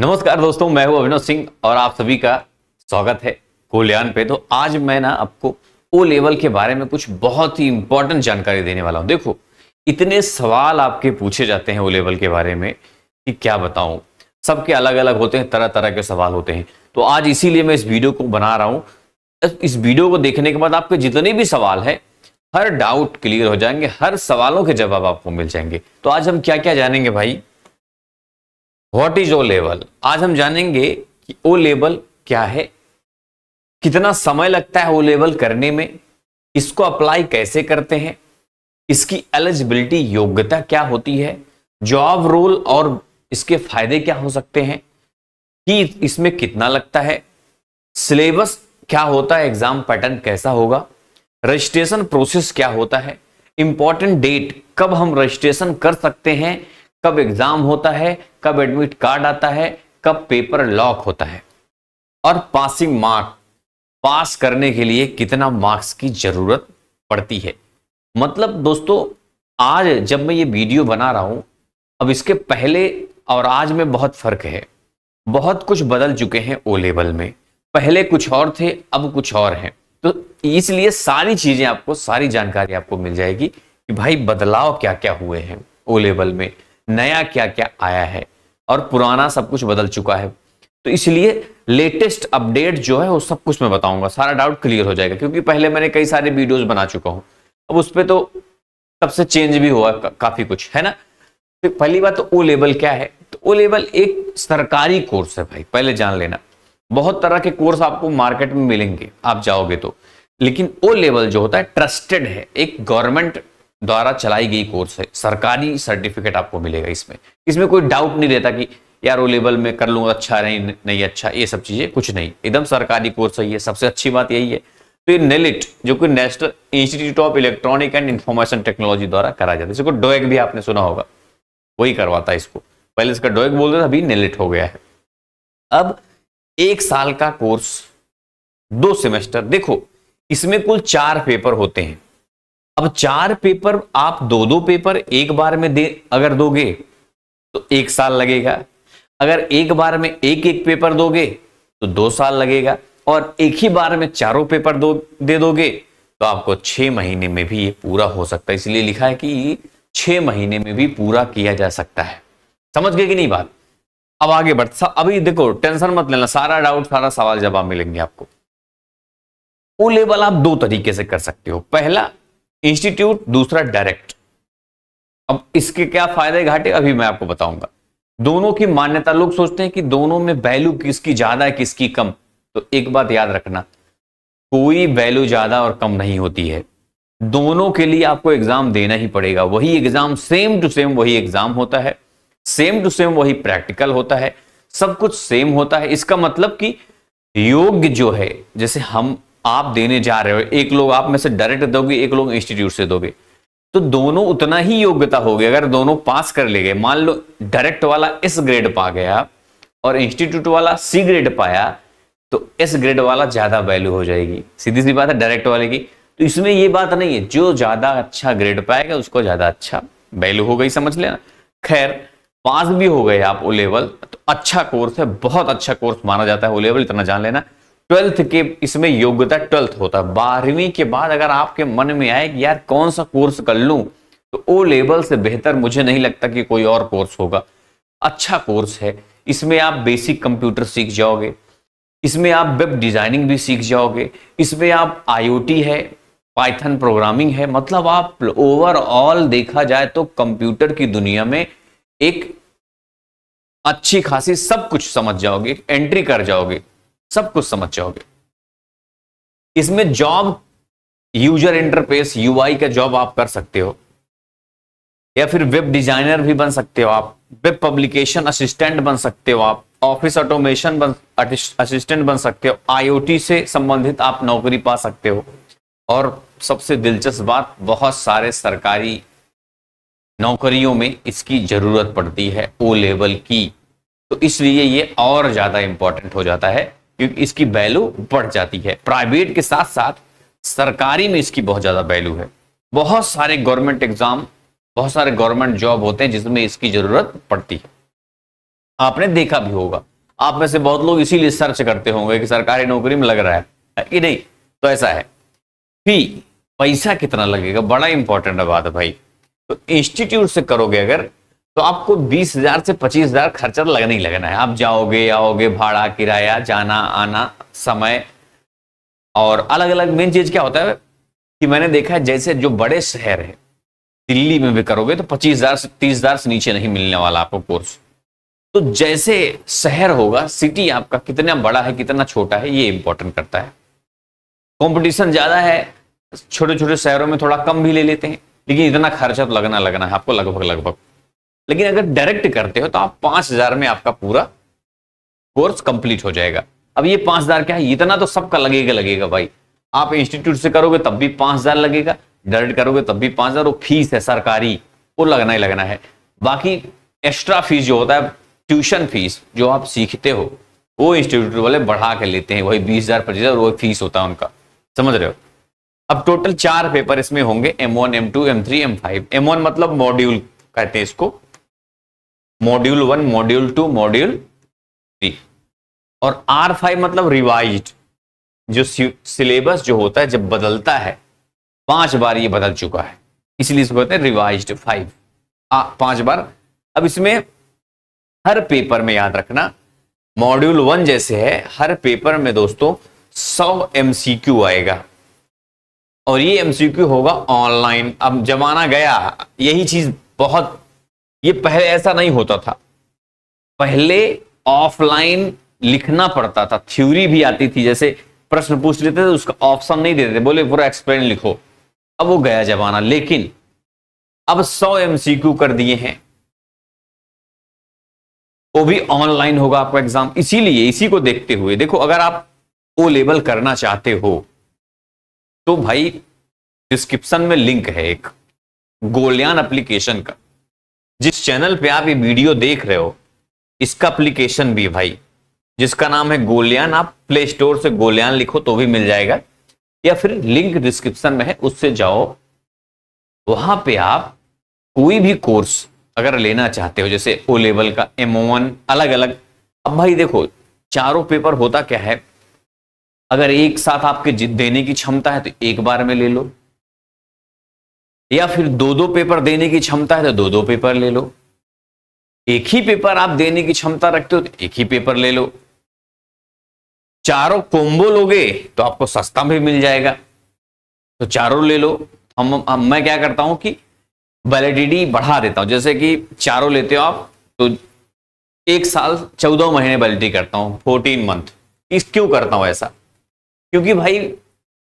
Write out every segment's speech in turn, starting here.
नमस्कार दोस्तों मैं हूं अभिनव सिंह और आप सभी का स्वागत है कोल्याण पे तो आज मैं ना आपको ओ लेवल के बारे में कुछ बहुत ही इंपॉर्टेंट जानकारी देने वाला हूं देखो इतने सवाल आपके पूछे जाते हैं ओ लेवल के बारे में कि क्या बताऊं सबके अलग अलग होते हैं तरह तरह के सवाल होते हैं तो आज इसीलिए मैं इस वीडियो को बना रहा हूँ इस वीडियो को देखने के बाद आपके जितने भी सवाल हैं हर डाउट क्लियर हो जाएंगे हर सवालों के जवाब आपको मिल जाएंगे तो आज हम क्या क्या जानेंगे भाई व्हाट इज ओ लेवल आज हम जानेंगे कि ओ लेवल क्या है कितना समय लगता है ओ लेवल करने में इसको अप्लाई कैसे करते हैं इसकी एलिजिबिलिटी योग्यता क्या होती है जॉब रोल और इसके फायदे क्या हो सकते हैं कि इसमें कितना लगता है सिलेबस क्या होता है एग्जाम पैटर्न कैसा होगा रजिस्ट्रेशन प्रोसेस क्या होता है इंपॉर्टेंट डेट कब हम रजिस्ट्रेशन कर सकते हैं कब एग्जाम होता है कब एडमिट कार्ड आता है कब पेपर लॉक होता है और पासिंग मार्क पास करने के लिए कितना मार्क्स की जरूरत पड़ती है मतलब दोस्तों आज जब मैं ये वीडियो बना रहा हूं अब इसके पहले और आज में बहुत फर्क है बहुत कुछ बदल चुके हैं ओ लेवल में पहले कुछ और थे अब कुछ और हैं तो इसलिए सारी चीजें आपको सारी जानकारी आपको मिल जाएगी कि भाई बदलाव क्या क्या हुए हैं ओ लेवल में नया क्या क्या आया है और पुराना सब कुछ बदल चुका है तो इसलिए लेटेस्ट अपडेट जो है वो सब कुछ मैं बताऊंगा सारा डाउट क्लियर हो जाएगा क्योंकि पहले मैंने कई सारे वीडियोस बना चुका हूं अब उस पर तो तब से चेंज भी हुआ का, काफी कुछ है ना तो पहली बात तो ओ लेवल क्या है तो ओ लेवल एक सरकारी कोर्स है भाई पहले जान लेना बहुत तरह के कोर्स आपको मार्केट में मिलेंगे आप जाओगे तो लेकिन ओ लेवल जो होता है ट्रस्टेड है एक गवर्नमेंट द्वारा चलाई गई कोर्स है सरकारी सर्टिफिकेट आपको मिलेगा इसमें इसमें कोई डाउट नहीं रहता कि यार वो लेवल में कर लूंगा अच्छा नहीं नहीं अच्छा ये सब चीजें कुछ नहीं एकदम सरकारी कोर्स है ये सबसे अच्छी बात यही है तो ये नेलिट जो कि national institute of electronic and information technology द्वारा कराया जाता है जिसको डोएक भी आपने सुना होगा वही करवाता है इसको पहले इसका डोएक रहे थे अभी नेलिट हो गया है अब एक साल का कोर्स दो सेमेस्टर देखो इसमें कुल चार पेपर होते हैं अब चार पेपर आप दो दो पेपर एक बार में दे अगर दोगे तो एक साल लगेगा अगर एक बार में एक एक पेपर दोगे तो दो साल लगेगा और एक ही बार में चारों पेपर दो दे दोगे तो आपको छह महीने में भी ये पूरा हो सकता है इसलिए लिखा है कि छह महीने में भी पूरा किया जा सकता है समझ गए कि नहीं बात अब आगे बढ़ अभी देखो टेंशन मत लेना सारा डाउट सारा सवाल जवाब मिलेंगे आपको ओ लेवल आप दो तरीके से कर सकते हो पहला इंस्टीट्यूट दूसरा डायरेक्ट अब इसके क्या फायदे घाटे अभी मैं आपको बताऊंगा दोनों की मान्यता लोग सोचते हैं कि दोनों में वैल्यू किसकी ज्यादा है किसकी कम तो एक बात याद रखना कोई वैल्यू ज्यादा और कम नहीं होती है दोनों के लिए आपको एग्जाम देना ही पड़ेगा वही एग्जाम सेम टू सेम वही एग्जाम होता है सेम टू सेम वही प्रैक्टिकल होता है सब कुछ सेम होता है इसका मतलब कि योग्य जो है जैसे हम आप देने जा रहे हो एक लोग आप में से डायरेक्ट दोगे एक लोग इंस्टीट्यूट से दोगे तो दोनों उतना ही योग्यता होगी अगर दोनों पास कर ले गए मान लो डायरेक्ट वाला इस ग्रेड पा गया और इंस्टीट्यूट वाला सी ग्रेड पाया तो इस ग्रेड वाला ज्यादा वैल्यू हो जाएगी सीधी सी बात है डायरेक्ट वाले की तो इसमें ये बात नहीं है जो ज्यादा अच्छा ग्रेड पाएगा उसको ज्यादा अच्छा वैल्यू हो गई समझ लेना खैर पास भी हो गए आप ओ लेवल तो अच्छा कोर्स है बहुत अच्छा कोर्स माना जाता है ओ लेवल इतना जान लेना ट्वेल्थ के इसमें योग्यता ट्वेल्थ होता है बारहवीं के बाद अगर आपके मन में आए कि यार कौन सा कोर्स कर लूं तो ओ लेवल से बेहतर मुझे नहीं लगता कि कोई और कोर्स होगा अच्छा कोर्स है इसमें आप बेसिक कंप्यूटर सीख जाओगे इसमें आप वेब डिजाइनिंग भी सीख जाओगे इसमें आप आईओटी है पाइथन प्रोग्रामिंग है मतलब आप ओवरऑल देखा जाए तो कंप्यूटर की दुनिया में एक अच्छी खासी सब कुछ समझ जाओगे एंट्री कर जाओगे सब कुछ समझ जाओगे इसमें जॉब यूजर इंटरफेस यूआई का जॉब आप कर सकते हो या फिर वेब डिजाइनर भी बन सकते हो आप वेब पब्लिकेशन असिस्टेंट बन सकते हो आप ऑफिस ऑटोमेशन बन असिस्टेंट बन सकते हो आईओटी से संबंधित आप नौकरी पा सकते हो और सबसे दिलचस्प बात बहुत सारे सरकारी नौकरियों में इसकी जरूरत पड़ती है ओ लेवल की तो इसलिए ये और ज़्यादा इंपॉर्टेंट हो जाता है क्योंकि इसकी वैल्यू बढ़ जाती है प्राइवेट के साथ साथ सरकारी में इसकी बहुत ज़्यादा वैल्यू है बहुत सारे गवर्नमेंट एग्जाम बहुत सारे गवर्नमेंट जॉब होते हैं जिसमें इसकी ज़रूरत पड़ती है आपने देखा भी होगा आप में से बहुत लोग इसीलिए सर्च करते होंगे कि सरकारी नौकरी में लग रहा है कि नहीं तो ऐसा है फी पैसा कितना लगेगा बड़ा इंपॉर्टेंट बात है भाई तो इंस्टीट्यूट से करोगे अगर तो आपको बीस हजार से पच्चीस हजार खर्चा तो लगने ही लगना है आप जाओगे आओगे भाड़ा किराया जाना आना समय और अलग अलग मेन चीज क्या होता है कि मैंने देखा है जैसे जो बड़े शहर है दिल्ली में भी करोगे तो पच्चीस हजार से तीस हजार से नीचे नहीं मिलने वाला आपको कोर्स तो जैसे शहर होगा सिटी आपका कितना बड़ा है कितना छोटा है ये इंपॉर्टेंट करता है कॉम्पिटिशन ज्यादा है छोटे छोटे शहरों में थोड़ा कम भी ले लेते हैं लेकिन इतना खर्चा तो लगना लगना है आपको लगभग लगभग लेकिन अगर डायरेक्ट करते हो तो आप पांच हजार में आपका पूरा कोर्स कंप्लीट हो जाएगा अब ये पांच हजार क्या है इतना तो सबका लगेगा लगेगा भाई आप इंस्टीट्यूट से करोगे तब भी पांच हजार लगेगा डायरेक्ट करोगे तब भी पांच हजार वो फीस है सरकारी वो लगना ही लगना है बाकी एक्स्ट्रा फीस जो होता है ट्यूशन फीस जो आप सीखते हो वो इंस्टीट्यूट वाले बढ़ा के लेते हैं वही बीस हजार पच्चीस हजार वही फीस होता है उनका समझ रहे हो अब टोटल चार पेपर इसमें होंगे M M M one two three M five M one मतलब मॉड्यूल कहते हैं इसको module one module two module three और आर फाइव मतलब रिवाइज जो सिलेबस जो होता है जब बदलता है पांच बार ये बदल चुका है इसलिए इसको कहते हैं रिवाइज फाइव पांच बार अब इसमें हर पेपर में याद रखना मॉड्यूल वन जैसे है हर पेपर में दोस्तों सौ एमसीक्यू आएगा और ये एमसीक्यू होगा ऑनलाइन अब जमाना गया यही चीज बहुत ये पहले ऐसा नहीं होता था पहले ऑफलाइन लिखना पड़ता था थ्योरी भी आती थी जैसे प्रश्न पूछ लेते थे उसका ऑप्शन नहीं देते बोले पूरा एक्सप्लेन लिखो अब वो गया जमाना लेकिन अब सौ एमसीक्यू कर दिए हैं वो भी ऑनलाइन होगा आपका एग्जाम इसीलिए इसी को देखते हुए देखो अगर आप ओ लेबल करना चाहते हो तो भाई डिस्क्रिप्शन में लिंक है एक गोलियान एप्लीकेशन का जिस चैनल पे आप ये वीडियो देख रहे हो इसका अप्लीकेशन भी भाई जिसका नाम है गोलियान आप प्ले स्टोर से गोलियान लिखो तो भी मिल जाएगा या फिर लिंक डिस्क्रिप्शन में है उससे जाओ वहां पे आप कोई भी कोर्स अगर लेना चाहते हो जैसे ओ लेवल का वन अलग अलग अब भाई देखो चारों पेपर होता क्या है अगर एक साथ आपके देने की क्षमता है तो एक बार में ले लो या फिर दो दो पेपर देने की क्षमता है तो दो दो पेपर ले लो एक ही पेपर आप देने की क्षमता रखते हो तो एक ही पेपर ले लो चारों कोम्बो लोगे तो आपको सस्ता भी मिल जाएगा तो चारों ले लो हम, हम मैं क्या करता हूं कि वैलिडिटी बढ़ा देता हूं जैसे कि चारों लेते हो आप तो एक साल चौदह महीने वैलिडिटी करता हूं फोर्टीन मंथ इस क्यों करता हूं ऐसा क्योंकि भाई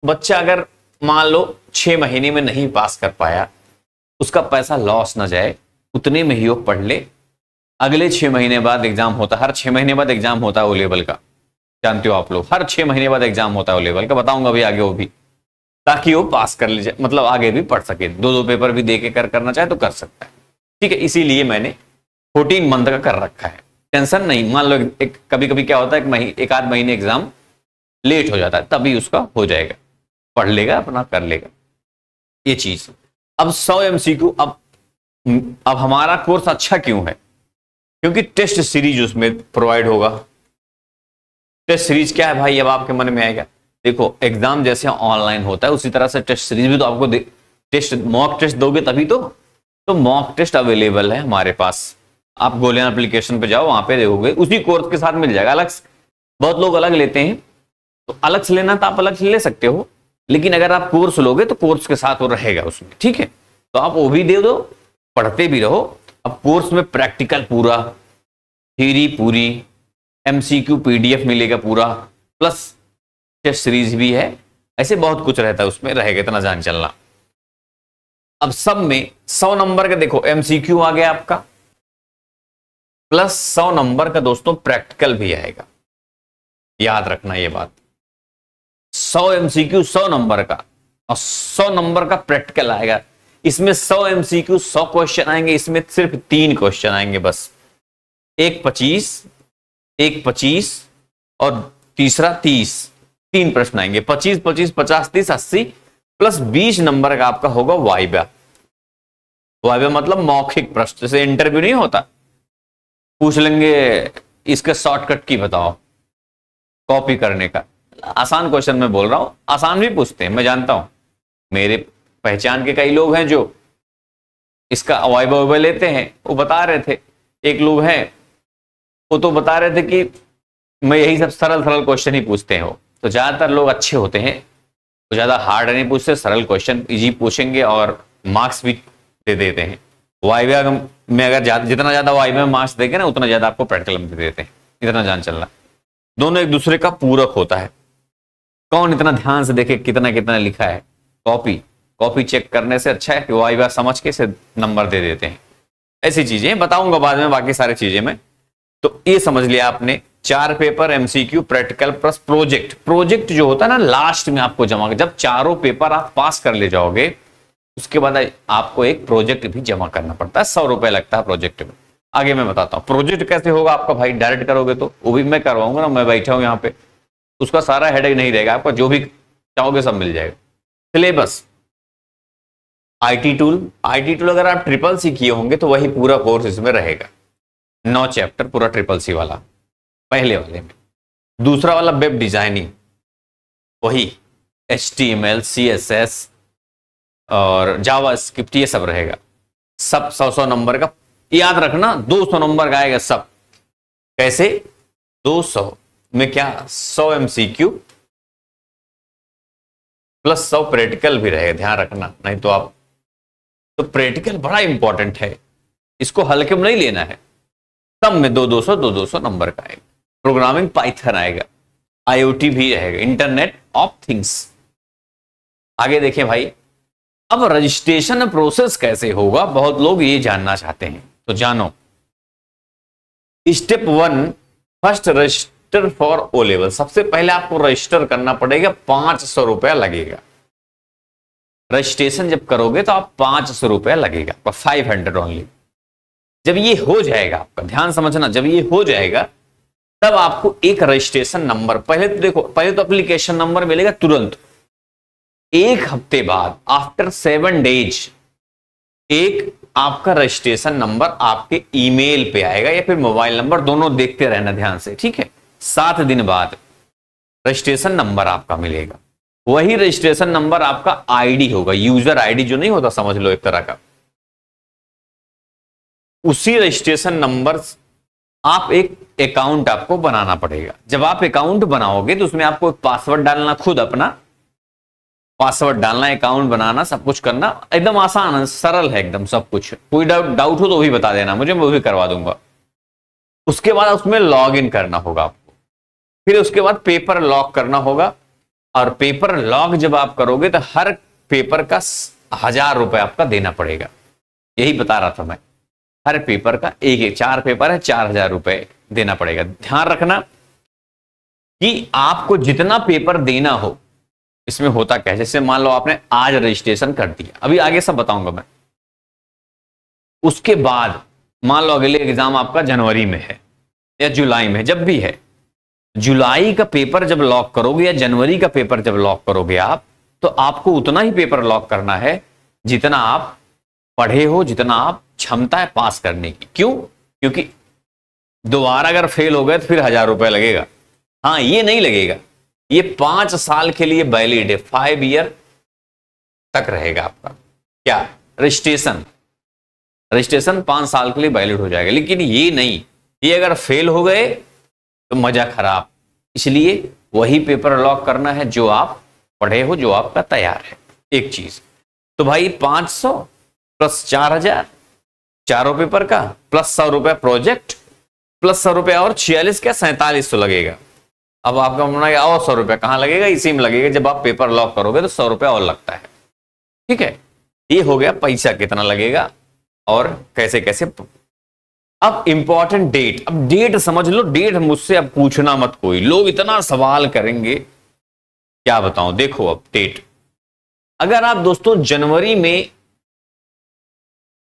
बच्चा अगर मान लो छः महीने में नहीं पास कर पाया उसका पैसा लॉस ना जाए उतने में ही वो पढ़ ले अगले छः महीने बाद एग्जाम होता हर छः महीने बाद एग्जाम होता है ओ लेवल का जानते हो आप लोग हर छः महीने बाद एग्जाम होता है ओ लेवल का बताऊंगा भी आगे वो भी ताकि वो पास कर ले जाए मतलब आगे भी पढ़ सके दो दो पेपर भी दे के कर करना चाहे तो कर सकता है ठीक है इसीलिए मैंने फोर्टीन मंथ का कर रखा है टेंशन नहीं मान लो एक कभी कभी क्या होता है एक, मही, एक आध महीने एग्जाम लेट हो जाता है तभी उसका हो जाएगा पढ़ लेगा अपना कर लेगा ये चीज अब सौ एमसीक्यू अब अब हमारा कोर्स अच्छा क्यों है क्योंकि टेस्ट सीरीज उसमें प्रोवाइड होगा टेस्ट सीरीज क्या है भाई अब आपके मन में आएगा देखो एग्जाम जैसे ऑनलाइन होता है उसी तरह से टेस्ट सीरीज भी तो आपको टेस्ट मॉक टेस्ट दोगे तभी तो तो मॉक टेस्ट अवेलेबल है हमारे पास आप गोलियन एप्लीकेशन पे जाओ वहां पे देखोगे उसी कोर्स के साथ मिल जाएगा अलग बहुत लोग अलग लेते हैं तो अलग से लेना तो आप अलग से ले सकते हो लेकिन अगर आप कोर्स लोगे तो कोर्स के साथ वो रहेगा उसमें ठीक है तो आप वो भी दे दो पढ़ते भी रहो अब कोर्स में प्रैक्टिकल पूरा थीरी पूरी एमसीक्यू पीडीएफ मिलेगा पूरा प्लस टेस्ट सीरीज भी है ऐसे बहुत कुछ रहता है उसमें रहेगा इतना जान चलना अब सब में सौ नंबर का देखो क्यू आ गया आपका प्लस सौ नंबर का दोस्तों प्रैक्टिकल भी आएगा याद रखना ये बात सौ एमसीक्यू सौ नंबर का और सौ नंबर का प्रैक्टिकल आएगा इसमें सौ एमसीक्यू सौ क्वेश्चन आएंगे इसमें सिर्फ तीन क्वेश्चन आएंगे बस एक पच्चीस एक पच्चीस और तीसरा तीस तीन प्रश्न आएंगे पच्चीस पच्चीस पचास तीस अस्सी प्लस बीस नंबर का आपका होगा वाइबा वाइबा मतलब मौखिक प्रश्न जैसे इंटरव्यू नहीं होता पूछ लेंगे इसके शॉर्टकट की बताओ कॉपी करने का आसान क्वेश्चन में बोल रहा हूं आसान भी पूछते हैं मैं जानता हूं मेरे पहचान के कई लोग हैं जो इसका अवैध लेते हैं वो बता रहे थे एक लोग हैं वो तो बता रहे थे कि मैं यही सब सरल सरल क्वेश्चन ही पूछते हो तो ज़्यादातर लोग अच्छे होते हैं तो ज़्यादा हार्ड नहीं पूछते सरल क्वेश्चन इजी पूछेंगे और मार्क्स भी दे देते हैं वाई में अगर जितना ज़्यादा वाई में मार्क्स देंगे ना उतना ज़्यादा आपको प्रैक्टिकल दे देते हैं इतना जान चलना दोनों एक दूसरे का पूरक होता है कौन इतना ध्यान से देखे कितना कितना लिखा है कॉपी कॉपी चेक करने से अच्छा है कि वाई वाह समझ के से नंबर दे देते हैं ऐसी चीजें बताऊंगा बाद में बाकी सारी चीजें मैं तो ये समझ लिया आपने चार paper MCQ practical plus project project जो होता है ना लास्ट में आपको जमा जब चारों पेपर आप पास कर ले जाओगे उसके बाद आपको एक प्रोजेक्ट भी जमा करना पड़ता है सौ रुपए लगता है प्रोजेक्ट में आगे मैं बताता हूँ प्रोजेक्ट कैसे होगा आपका भाई डायरेक्ट करोगे तो वो भी मैं करवाऊंगा ना मैं बैठा हूँ यहाँ पे उसका सारा हेडेक नहीं रहेगा आपका जो भी चाहोगे सब मिल जाएगा syllabus IT tool IT tool अगर आप ट्रिपल सी किए होंगे तो वही पूरा कोर्स इसमें रहेगा नौ चैप्टर पूरा ट्रिपल सी वाला पहले वाले में दूसरा वाला वेब डिजाइनिंग वही H T M L C S S और जावा स्क्रिप्ट ये सब रहेगा सब सौ सौ नंबर का याद रखना दो सौ नंबर का आएगा सब कैसे दो सौ में क्या सौ एमसीक्यू प्लस सौ प्रैक्टिकल भी रहेगा ध्यान रखना नहीं तो आप तो प्रैक्टिकल बड़ा इंपॉर्टेंट है इसको हल्के में नहीं लेना है सब में दो दो सौ दो दो सौ नंबर का आएगा प्रोग्रामिंग पाइथन आएगा आईओटी भी रहेगा इंटरनेट ऑफ थिंग्स आगे देखें भाई अब रजिस्ट्रेशन प्रोसेस कैसे होगा बहुत लोग ये जानना चाहते हैं तो जानो step one first registration register for O level सबसे पहले आपको रजिस्टर करना पड़ेगा पांच सौ रुपया लगेगा रजिस्ट्रेशन जब करोगे तो आप पांच सौ रुपया लगेगा फाइव हंड्रेड ओनली जब ये हो जाएगा आपका ध्यान समझना जब ये हो जाएगा तब आपको एक रजिस्ट्रेशन नंबर पहले तो देखो पहले तो अप्लीकेशन नंबर मिलेगा तुरंत एक हफ्ते बाद आफ्टर सेवन डेज एक आपका रजिस्ट्रेशन नंबर आपके ईमेल पे आएगा या फिर मोबाइल नंबर दोनों देखते रहना ध्यान से ठीक है सात दिन बाद रजिस्ट्रेशन नंबर आपका मिलेगा वही रजिस्ट्रेशन नंबर आपका आईडी होगा यूजर आईडी जो नहीं होता समझ लो एक तरह का उसी रजिस्ट्रेशन नंबर आप एक अकाउंट आपको बनाना पड़ेगा जब आप अकाउंट बनाओगे तो उसमें आपको पासवर्ड डालना खुद अपना पासवर्ड डालना अकाउंट बनाना सब कुछ करना एकदम आसान है सरल है एकदम सब कुछ कोई डाउट डाउट हो तो वही बता देना मुझे मैं वो भी करवा दूंगा उसके बाद उसमें लॉग इन करना होगा आपको फिर उसके बाद पेपर लॉक करना होगा और पेपर लॉक जब आप करोगे तो हर पेपर का हजार रुपए आपका देना पड़ेगा यही बता रहा था मैं हर पेपर का एक एक चार पेपर है चार हजार रुपए देना पड़ेगा ध्यान रखना कि आपको जितना पेपर देना हो इसमें होता क्या जैसे मान लो आपने आज रजिस्ट्रेशन कर दिया अभी आगे सब बताऊंगा मैं उसके बाद मान लो अगले एग्जाम आपका जनवरी में है या जुलाई में जब भी है जुलाई का पेपर जब लॉक करोगे या जनवरी का पेपर जब लॉक करोगे आप तो आपको उतना ही पेपर लॉक करना है जितना आप पढ़े हो जितना आप क्षमता है पास करने की क्यों क्योंकि दोबारा अगर फेल हो गए तो फिर हजार रुपए लगेगा हाँ ये नहीं लगेगा ये पांच साल के लिए वैलिड है फाइव ईयर तक रहेगा आपका क्या रजिस्ट्रेशन रजिस्ट्रेशन पांच साल के लिए वैलिड हो जाएगा लेकिन ये नहीं ये अगर फेल हो गए तो मज़ा खराब इसलिए वही पेपर लॉक करना है जो आप पढ़े हो जो आपका तैयार है एक चीज तो भाई 500 प्लस 4000 चारों पेपर का प्लस सौ रुपया प्रोजेक्ट प्लस सौ रुपया और छियालीस का सैंतालीस सौ लगेगा अब आपका मना और सौ रुपया कहां लगेगा इसी में लगेगा जब आप पेपर लॉक करोगे तो सौ रुपया और लगता है ठीक है ये हो गया पैसा कितना लगेगा और कैसे कैसे अब इंपॉर्टेंट डेट अब डेट समझ लो डेट मुझसे अब पूछना मत कोई लोग इतना सवाल करेंगे क्या बताऊं देखो अब डेट अगर आप दोस्तों जनवरी में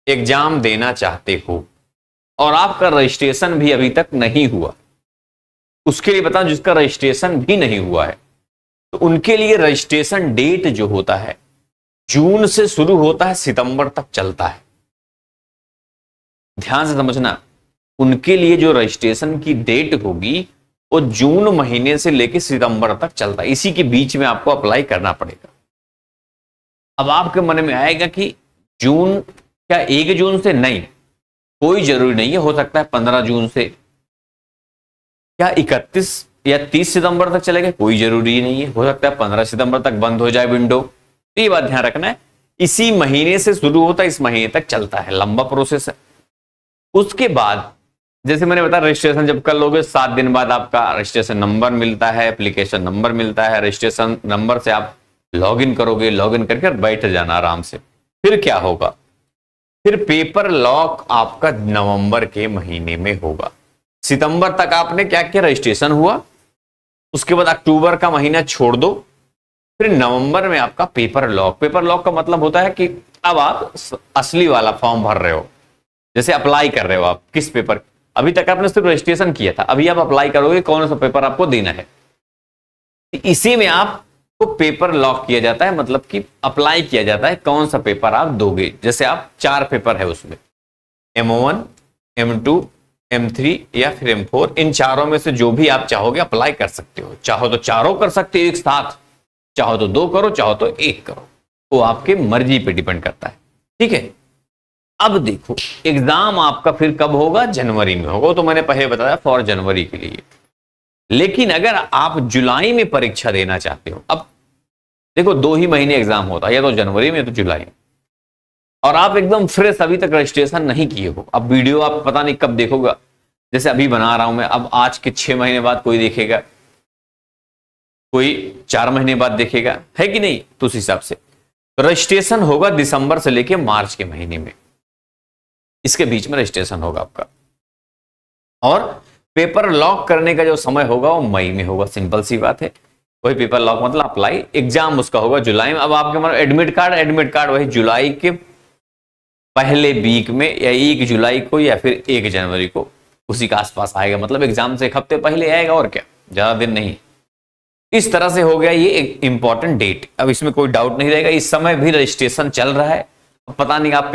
एग्जाम देना चाहते हो और आपका रजिस्ट्रेशन भी अभी तक नहीं हुआ उसके लिए बताओ जिसका रजिस्ट्रेशन भी नहीं हुआ है तो उनके लिए रजिस्ट्रेशन डेट जो होता है जून से शुरू होता है सितंबर तक चलता है ध्यान से समझना उनके लिए जो रजिस्ट्रेशन की डेट होगी वो जून महीने से लेकर सितंबर तक चलता है इसी के बीच में आपको अप्लाई करना पड़ेगा अब आपके मन में आएगा कि जून क्या एक जून से नहीं कोई जरूरी नहीं है हो सकता है पंद्रह जून से क्या इकतीस या तीस सितंबर तक चलेगा कोई जरूरी नहीं है हो सकता है पंद्रह सितंबर तक बंद हो जाए विंडो तो ये बात ध्यान रखना है इसी महीने से शुरू होता है इस महीने तक चलता है लंबा प्रोसेस है उसके बाद जैसे मैंने बताया रजिस्ट्रेशन जब कर लोगे सात दिन बाद आपका रजिस्ट्रेशन नंबर मिलता है एप्लीकेशन नंबर मिलता है रजिस्ट्रेशन नंबर से आप लॉगिन करोगे लॉगिन करके बैठ जाना आराम से फिर क्या होगा फिर पेपर लॉक आपका नवंबर के महीने में होगा सितंबर तक आपने क्या किया रजिस्ट्रेशन हुआ उसके बाद अक्टूबर का महीना छोड़ दो फिर नवंबर में आपका पेपर लॉक पेपर लॉक का मतलब होता है कि अब आप असली वाला फॉर्म भर रहे हो जैसे अप्लाई कर रहे हो आप किस पेपर अभी तक आपने सिर्फ रजिस्ट्रेशन किया था अभी आप अप्लाई करोगे कौन सा पेपर आपको देना है इसी में आपको तो पेपर लॉक किया जाता है मतलब कि अप्लाई किया जाता है कौन सा पेपर आप दोगे जैसे आप चार पेपर है उसमें M one M two M three या फिर एम फोर इन चारों में से जो भी आप चाहोगे अप्लाई कर सकते हो चाहो तो चारों कर सकते हो एक साथ चाहो तो दो करो चाहो तो एक करो वो आपके मर्जी पे डिपेंड करता है ठीक है अब देखो एग्जाम आपका फिर कब होगा जनवरी में होगा तो मैंने पहले बताया फॉर जनवरी के लिए लेकिन अगर आप जुलाई में परीक्षा देना चाहते हो अब देखो दो ही महीने एग्जाम होता है या तो जनवरी में या तो जुलाई में और आप एकदम फ्रेश अभी तक रजिस्ट्रेशन नहीं किए हो अब वीडियो आप पता नहीं कब देखोगा जैसे अभी बना रहा हूं मैं अब आज के छह महीने बाद कोई देखेगा कोई चार महीने बाद देखेगा है कि नहीं तो उस हिसाब से रजिस्ट्रेशन होगा दिसंबर से लेके मार्च के महीने में इसके बीच में रजिस्ट्रेशन होगा आपका और पेपर लॉक करने का जो समय होगा वो मई में होगा सिंपल सी बात है वही पेपर लॉक मतलब अप्लाई एग्जाम उसका होगा जुलाई में अब आपके मतलब एडमिट कार्ड एडमिट कार्ड वही जुलाई के पहले वीक में या एक जुलाई को या फिर एक जनवरी को उसी के आसपास आएगा मतलब एग्जाम से एक हफ्ते पहले आएगा और क्या ज्यादा दिन नहीं इस तरह से हो गया ये एक इंपॉर्टेंट डेट अब इसमें कोई डाउट नहीं रहेगा इस समय भी रजिस्ट्रेशन चल रहा है पता नहीं आप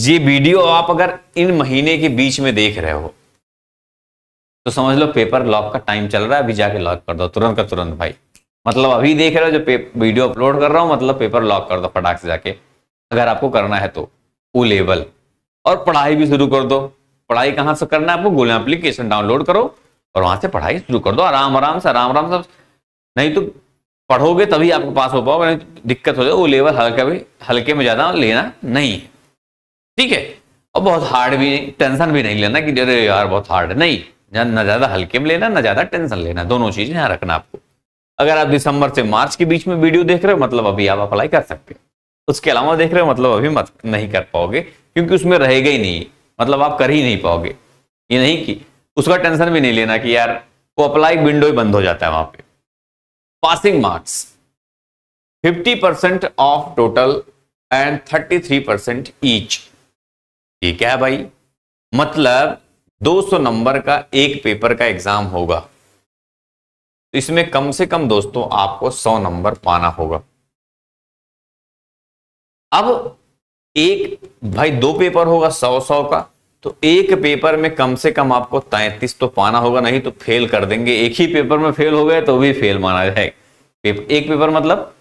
ये वीडियो आप अगर इन महीने के बीच में देख रहे हो तो समझ लो पेपर लॉक का टाइम चल रहा है अभी जाके लॉक कर दो तुरंत का तुरंत भाई मतलब अभी देख रहे हो जो वीडियो अपलोड कर रहा हूँ मतलब पेपर लॉक कर दो फटाक से जाके अगर आपको करना है तो वो लेवल और पढ़ाई भी शुरू कर दो पढ़ाई कहाँ से करना है आपको गोल एप्लीकेशन डाउनलोड करो और वहां से पढ़ाई शुरू कर दो आराम आराम से आराम आराम से नहीं तो पढ़ोगे तभी आपको पास हो पाओगे नहीं तो दिक्कत हो जाए वो लेवल हल्का भी हल्के में ज़्यादा लेना नहीं है ठीक है और बहुत हार्ड भी टेंशन भी नहीं लेना कि अरे यार बहुत हार्ड है नहीं ना ज्यादा हल्के में लेना ना ज्यादा टेंशन लेना दोनों चीज यहाँ रखना आपको अगर आप दिसंबर से मार्च के बीच में वीडियो देख रहे हो मतलब अभी आप अप्लाई कर सकते हो उसके अलावा देख रहे हो मतलब अभी मत नहीं कर पाओगे क्योंकि उसमें रहेगा ही नहीं मतलब आप कर ही नहीं पाओगे ये नहीं कि उसका टेंशन भी नहीं लेना कि यार वो अप्लाई विंडो ही बंद हो जाता है वहां पे passing marks 50% of total and 33% each ये क्या है भाई मतलब 200 नंबर का एक पेपर का एग्जाम होगा तो इसमें कम से कम दोस्तों आपको 100 नंबर पाना होगा अब एक भाई दो पेपर होगा 100 100 का तो एक पेपर में कम से कम आपको तैतीस तो पाना होगा नहीं तो फेल कर देंगे एक ही पेपर में फेल हो गए तो भी फेल माना जाए एक पेपर मतलब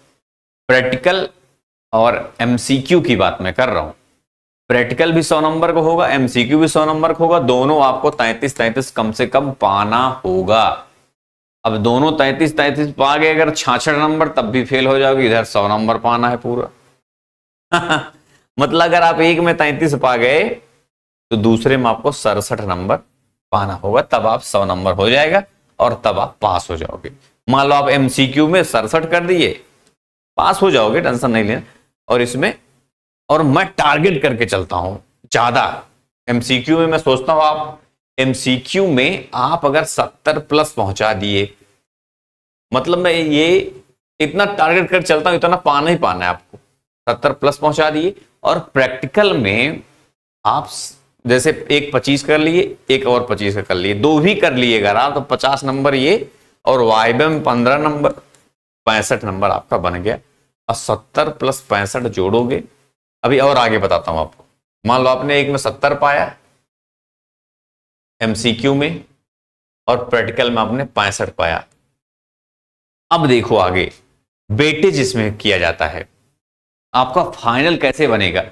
प्रैक्टिकल और एमसीक्यू की बात मैं कर रहा हूं प्रैक्टिकल भी सौ नंबर का होगा एमसीक्यू भी सौ नंबर का होगा दोनों आपको तैतीस तैतीस कम से कम पाना होगा अब दोनों तैतीस तैतीस पा गए अगर छाछठ नंबर तब भी फेल हो जाओगे इधर सौ नंबर पाना है पूरा मतलब अगर आप एक में तैतीस पा गए तो दूसरे में आपको सड़सठ नंबर पाना होगा तब आप सौ नंबर हो जाएगा और तब आप पास हो जाओगे मान लो आप एमसीक्यू में सड़सठ कर दिए पास हो जाओगे टेंशन नहीं लेना और इसमें और मैं टारगेट करके चलता हूं ज्यादा एमसीक्यू में मैं सोचता हूं आप एमसीक्यू में आप अगर सत्तर प्लस पहुंचा दिए मतलब मैं ये इतना टारगेट कर चलता हूं इतना पाना ही पाना है आपको सत्तर प्लस पहुंचा दिए और प्रैक्टिकल में आप जैसे एक पच्चीस कर लिए एक और पच्चीस कर लिए दो भी कर लिए अगर आप तो पचास नंबर ये और वाइब में पंद्रह नंबर पैंसठ नंबर आपका बन गया और सत्तर प्लस पैंसठ जोड़ोगे अभी और आगे बताता हूं आपको मान लो आपने एक में सत्तर पाया एमसीक्यू में और प्रैक्टिकल में आपने पैंसठ पाया अब देखो आगे बेटे इसमें किया जाता है आपका फाइनल कैसे बनेगा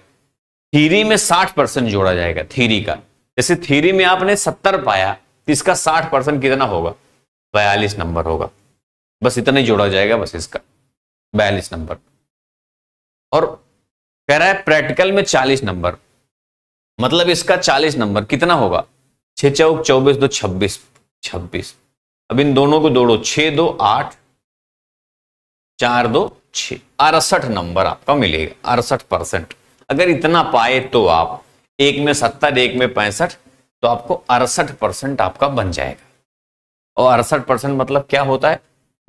थीरी में साठ परसेंट जोड़ा जाएगा थीरी का जैसे थीरी में आपने सत्तर पाया इसका साठ परसेंट कितना होगा बयालीस नंबर होगा बस इतना ही जोड़ा जाएगा बस इसका बयालीस नंबर और कह रहा है प्रैक्टिकल में चालीस नंबर मतलब इसका चालीस नंबर कितना होगा छह चौक चौबीस दो छब्बीस छब्बीस अब इन दोनों को दौड़ो छ दो आठ चार दो छ अड़सठ नंबर आपका मिलेगा अड़सठ परसेंट अगर इतना पाए तो आप एक में सत्तर एक में पैंसठ तो आपको अड़सठ परसेंट आपका बन जाएगा और अड़सठ परसेंट मतलब क्या होता है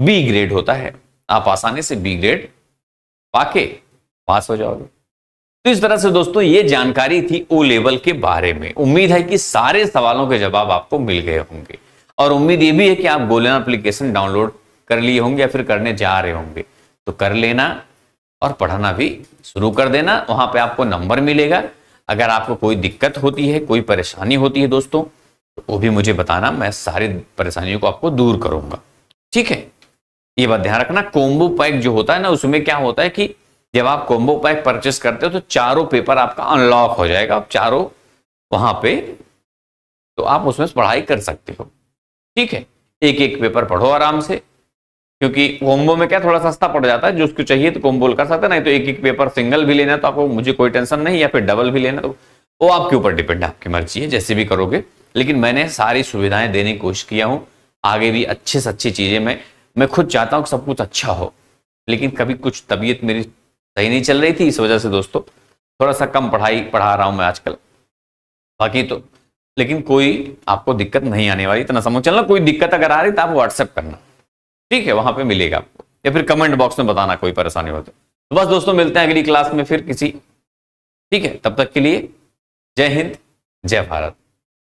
बी ग्रेड होता है आप आसानी से बी ग्रेड पाके पास हो जाओगे तो इस तरह से दोस्तों ये जानकारी थी ओ लेवल के बारे में उम्मीद है कि सारे सवालों के जवाब आपको मिल गए होंगे और उम्मीद ये भी है कि आप गोलन एप्लीकेशन डाउनलोड कर लिए होंगे या फिर करने जा रहे होंगे तो कर लेना और पढ़ाना भी शुरू कर देना वहां पे आपको नंबर मिलेगा अगर आपको कोई दिक्कत होती है कोई परेशानी होती है दोस्तों तो वो भी मुझे बताना मैं सारी परेशानियों को आपको दूर करूंगा ठीक है ये बात ध्यान रखना कोम्बो पैक जो होता है ना उसमें क्या होता है कि जब आप कोम्बो पैक परचेस करते हो तो चारों पेपर आपका अनलॉक हो जाएगा आप चारों वहां पे तो आप उसमें पढ़ाई कर सकते हो ठीक है एक एक पेपर पढ़ो आराम से क्योंकि कोम्बो में क्या थोड़ा सस्ता पड़ जाता है जो उसको चाहिए तो कोम्बो कर सकते हैं नहीं तो एक एक पेपर सिंगल भी लेना तो आपको मुझे कोई टेंशन नहीं या फिर डबल भी लेना तो वो आपके ऊपर डिपेंड है आपकी मर्जी है जैसे भी करोगे लेकिन मैंने सारी सुविधाएं देने की कोशिश किया हूँ आगे भी अच्छे से अच्छी चीजें मैं मैं खुद चाहता हूँ सब कुछ अच्छा हो लेकिन कभी कुछ तबीयत मेरी सही नहीं चल रही थी इस वजह से दोस्तों थोड़ा सा कम पढ़ाई पढ़ा रहा हूं मैं आजकल बाकी तो लेकिन कोई आपको दिक्कत नहीं आने वाली इतना समझ चलना कोई दिक्कत अगर आ रही तो आप व्हाट्सएप करना ठीक है वहां पर मिलेगा आपको या फिर कमेंट बॉक्स में बताना कोई परेशानी हो तो, तो बस दोस्तों मिलते हैं अगली क्लास में फिर किसी ठीक है तब तक के लिए जय हिंद जय भारत